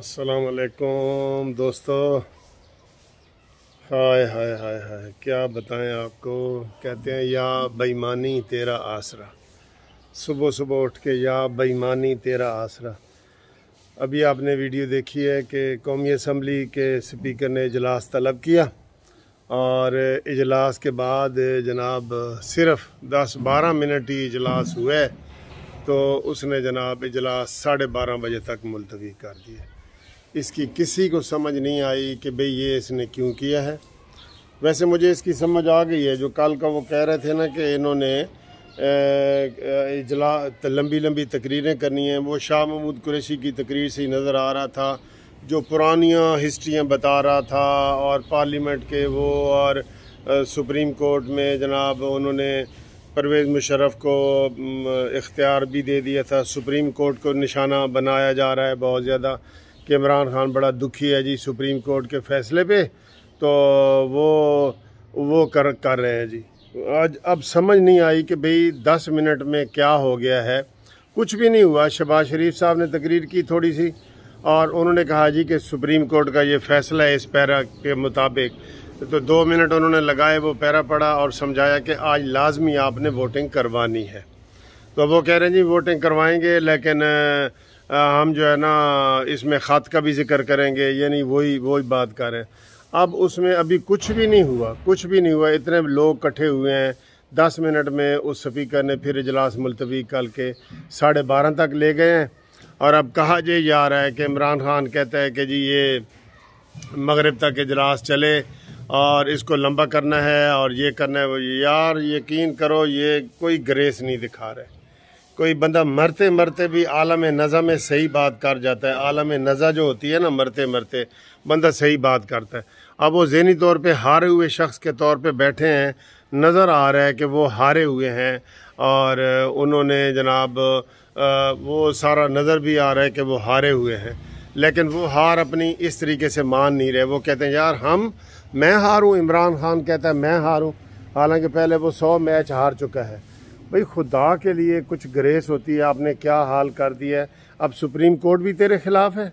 अस्सलाम वालेकुम दोस्तों हाय हाय हाय हाय क्या बताएं आपको कहते हैं या बेईमानी तेरा आसरा सुबह सुबह उठ के या बेईमानी तेरा आसरा अभी आपने वीडियो देखी है कि कौमी असम्बली के स्पीकर ने इजलास तलब किया और इजलास के बाद जनाब सिर्फ 10-12 मिनट ही इजलास हुए तो उसने जनाब इजलास साढ़े बारह बजे तक मुलतवी कर दिया इसकी किसी को समझ नहीं आई कि भाई ये इसने क्यों किया है वैसे मुझे इसकी समझ आ गई है जो कल का वो कह रहे थे ना कि इन्होंने इजला लंबी लंबी तकरीरें करनी हैं वो शाह महमूद कुरैशी की तकरीर से ही नज़र आ रहा था जो पुरानियाँ हिस्ट्रियाँ बता रहा था और पार्लियामेंट के वो और सुप्रीम कोर्ट में जनाब उन्होंने परवेज़ मुशरफ को इख्तियार भी दे दिया था सुप्रीम कोर्ट को निशाना बनाया जा रहा है बहुत ज़्यादा कि इमरान खान बड़ा दुखी है जी सुप्रीम कोर्ट के फैसले पे तो वो वो कर कर रहे हैं जी आज अब समझ नहीं आई कि भाई दस मिनट में क्या हो गया है कुछ भी नहीं हुआ शबाज शरीफ साहब ने तकरीर की थोड़ी सी और उन्होंने कहा जी कि सुप्रीम कोर्ट का ये फैसला है इस पैरा के मुताबिक तो दो मिनट उन्होंने लगाए वो पैरा पड़ा और समझाया कि आज लाजमी आपने वोटिंग करवानी है तो वो कह रहे हैं जी वोटिंग करवाएंगे लेकिन हम जो है ना इसमें ख़त का भी जिक्र करेंगे यानी वही वही बात करें अब उसमें अभी कुछ भी नहीं हुआ कुछ भी नहीं हुआ इतने लोग इकट्ठे हुए हैं दस मिनट में उस स्पीकर ने फिर इजलास मुलतवी कल के साढ़े बारह तक ले गए हैं और अब कहा ये जा रहा है कि इमरान खान कहता है कि जी ये मगरब तक इजलास चले और इसको लंबा करना है और ये करना है वो यार यकीन करो ये कोई ग्रेस नहीं दिखा रहे कोई बंदा मरते मरते भी आलम नज़ा में सही बात कर जाता है आलम नज़ा जो होती है ना मरते मरते बंदा सही बात करता है अब वो जहनी तौर पे हारे हुए शख्स के तौर पे बैठे हैं नज़र आ रहा है कि वो हारे हुए हैं और उन्होंने जनाब वो सारा नज़र भी आ रहा है कि वो हारे हुए हैं लेकिन वो हार अपनी इस तरीके से मान नहीं रहे वो कहते हैं यार हम मैं हारूँ इमरान खान कहता है मैं हारूँ हालांकि पहले वो सौ मैच हार चुका है भाई खुदा के लिए कुछ ग्रेस होती है आपने क्या हाल कर दिया है अब सुप्रीम कोर्ट भी तेरे ख़िलाफ़ है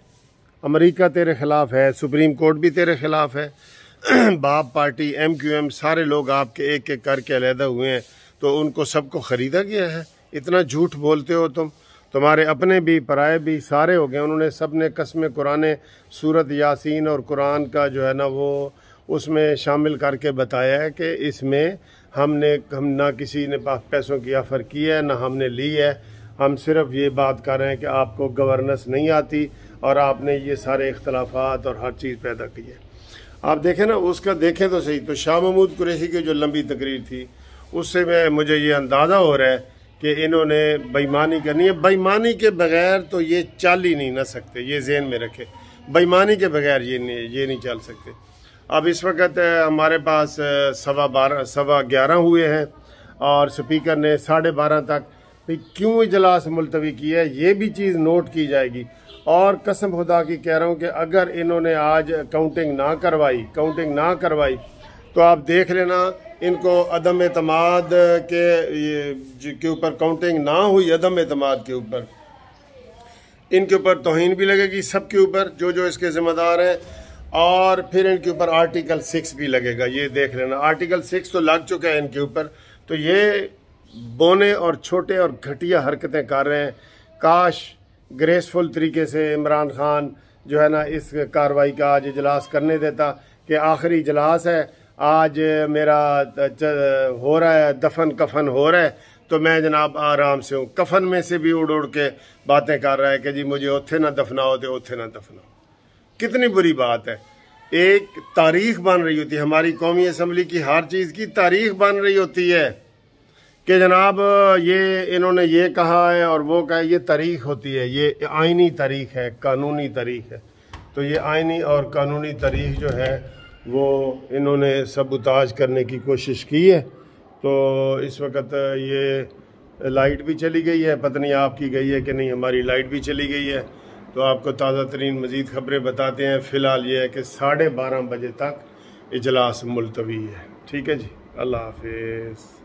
अमेरिका तेरे ख़िलाफ़ है सुप्रीम कोर्ट भी तेरे ख़िलाफ़ है बाप पार्टी एम क्यू एम सारे लोग आपके एक एक करके अलहदा हुए हैं तो उनको सबको ख़रीदा गया है इतना झूठ बोलते हो तुम तुम्हारे अपने भी पराए भी सारे हो गए उन्होंने सब ने कसम कुरान सूरत यासिन और कुरान का जो है ना वो उसमें शामिल करके बताया है कि इसमें हमने हम ना किसी ने पैसों की ऑफ़र की है ना हमने ली है हम सिर्फ ये बात कर रहे हैं कि आपको गवर्नेंस नहीं आती और आपने ये सारे इख्तलाफात और हर चीज़ पैदा की है आप देखें ना उसका देखें तो सही तो शाह महमूद कुरैशी की जो लंबी तकरीर थी उससे मैं मुझे ये अंदाज़ा हो रहा है कि इन्होंने बेईमानी करनी है बेईमानी के बगैर तो ये चल ही नहीं ना सकते ये जेन में रखे बेईमानी के बगैर ये नहीं ये नहीं चल सकते अब इस वक्त हमारे पास सवा बारह सवा ग्यारह हुए हैं और स्पीकर ने साढ़े बारह तक भाई क्यों इजलास मुलतवी किया है ये भी चीज़ नोट की जाएगी और कसम खुदा की कह रहा हूँ कि अगर इन्होंने आज काउंटिंग ना करवाई काउंटिंग ना करवाई तो आप देख लेना इनको अदम अतमाद के के ऊपर काउंटिंग ना हुई अदम अतमाद के ऊपर इनके ऊपर तोहन भी लगेगी सबके ऊपर जो जो इसके ज़िम्मेदार हैं और फिर इनके ऊपर आर्टिकल सिक्स भी लगेगा ये देख लेना आर्टिकल सिक्स तो लग चुका है इनके ऊपर तो ये बोने और छोटे और घटिया हरकतें कर रहे हैं काश ग्रेसफुल तरीके से इमरान खान जो है ना इस कार्रवाई का आज इजलास करने देता कि आखिरी इजलास है आज मेरा हो रहा है दफन कफन हो रहा है तो मैं जनाब आराम से हूँ कफन में से भी उड़ उड़ के बातें कर रहा है कि जी मुझे उत्थे ना दफनाओ तो उत्थे ना दफनाओ कितनी बुरी बात है एक तारीख बन रही होती है हमारी कौमी असम्बली की हर चीज़ की तारीख बन रही होती है कि जनाब ये इन्होंने ये कहा है और वो कहा ये तारीख होती है ये आइनी तारीख है कानूनी तारीख है तो ये आइनी और कानूनी तारीख जो है वो इन्होंने उताज करने की कोशिश की है तो इस वक्त ये लाइट भी चली गई है पत्नी आपकी गई है कि नहीं हमारी लाइट भी चली गई है तो आपको ताज़ा तरीन मज़ीद खबरें बताते हैं फ़िलहाल ये है कि साढ़े बारह बजे तक इजलास मुलतवी है ठीक है जी अल्लाह हाफिज़